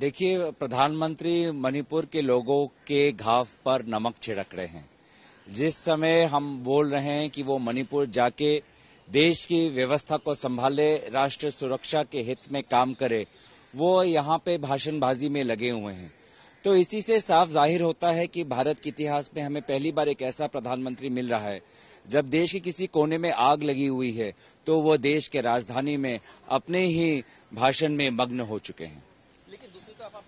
देखिए प्रधानमंत्री मणिपुर के लोगों के घाव पर नमक छिड़क रहे हैं जिस समय हम बोल रहे हैं कि वो मणिपुर जाके देश की व्यवस्था को संभाले राष्ट्र सुरक्षा के हित में काम करे वो यहाँ पे भाषणबाजी में लगे हुए हैं तो इसी से साफ जाहिर होता है कि भारत के इतिहास में हमें पहली बार एक ऐसा प्रधानमंत्री मिल रहा है जब देश के किसी कोने में आग लगी हुई है तो वो देश के राजधानी में अपने ही भाषण में मग्न हो चुके हैं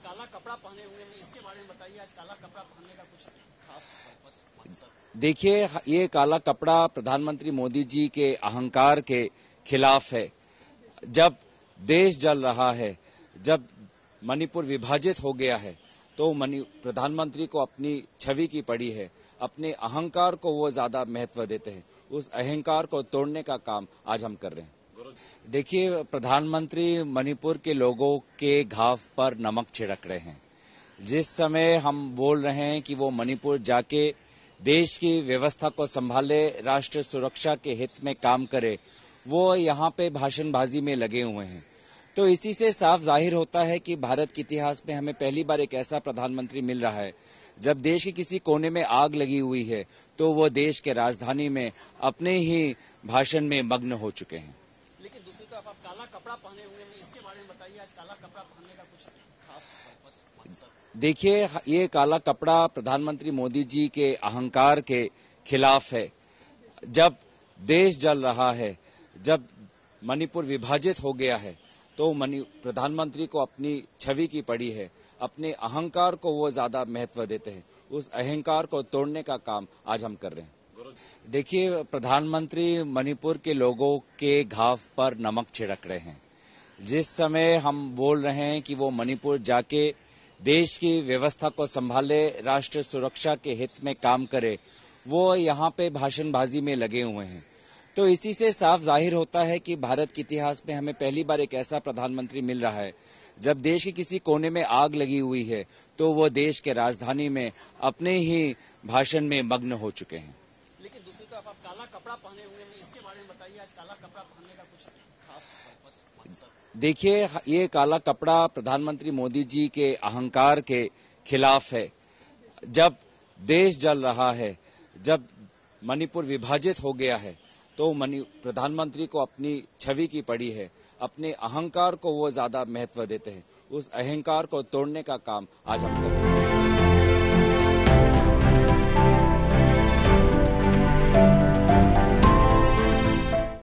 काला कपड़ा पहने हुए हैं इसके बारे में बताइए आज काला कपड़ा पहनने का कुछ खास देखिए ये काला कपड़ा प्रधानमंत्री मोदी जी के अहंकार के खिलाफ है जब देश जल रहा है जब मणिपुर विभाजित हो गया है तो प्रधानमंत्री को अपनी छवि की पड़ी है अपने अहंकार को वो ज्यादा महत्व देते हैं उस अहंकार को तोड़ने का काम आज हम कर रहे हैं देखिए प्रधानमंत्री मणिपुर के लोगों के घाव पर नमक छिड़क रहे हैं जिस समय हम बोल रहे हैं कि वो मणिपुर जाके देश की व्यवस्था को संभाले राष्ट्र सुरक्षा के हित में काम करे वो यहाँ पे भाषणबाजी में लगे हुए हैं तो इसी से साफ जाहिर होता है कि भारत के इतिहास में हमें पहली बार एक ऐसा प्रधानमंत्री मिल रहा है जब देश के किसी कोने में आग लगी हुई है तो वो देश के राजधानी में अपने ही भाषण में मग्न हो चुके हैं काला कपड़ा पहने हुए हैं इसके बारे में बताइए आज काला कपड़ा पहनने का कुछ खास मतलब। देखिए ये काला कपड़ा प्रधानमंत्री मोदी जी के अहंकार के खिलाफ है जब देश जल रहा है जब मणिपुर विभाजित हो गया है तो प्रधानमंत्री को अपनी छवि की पड़ी है अपने अहंकार को वो ज्यादा महत्व देते हैं उस अहंकार को तोड़ने का काम आज हम कर रहे हैं देखिए प्रधानमंत्री मणिपुर के लोगों के घाव पर नमक छिड़क रहे हैं जिस समय हम बोल रहे हैं कि वो मणिपुर जाके देश की व्यवस्था को संभाले राष्ट्र सुरक्षा के हित में काम करे वो यहाँ पे भाषणबाजी में लगे हुए हैं तो इसी से साफ जाहिर होता है कि भारत के इतिहास में हमें पहली बार एक ऐसा प्रधानमंत्री मिल रहा है जब देश के किसी कोने में आग लगी हुई है तो वो देश के राजधानी में अपने ही भाषण में मग्न हो चुके हैं आप काला कपड़ा पहने हुए हैं इसके बारे में बताइए आज काला कपड़ा पहनने का कुछ खास देखिए ये काला कपड़ा प्रधानमंत्री मोदी जी के अहंकार के खिलाफ है जब देश जल रहा है जब मणिपुर विभाजित हो गया है तो प्रधानमंत्री को अपनी छवि की पड़ी है अपने अहंकार को वो ज्यादा महत्व देते हैं उस अहंकार को तोड़ने का काम आज हम कर रहे हैं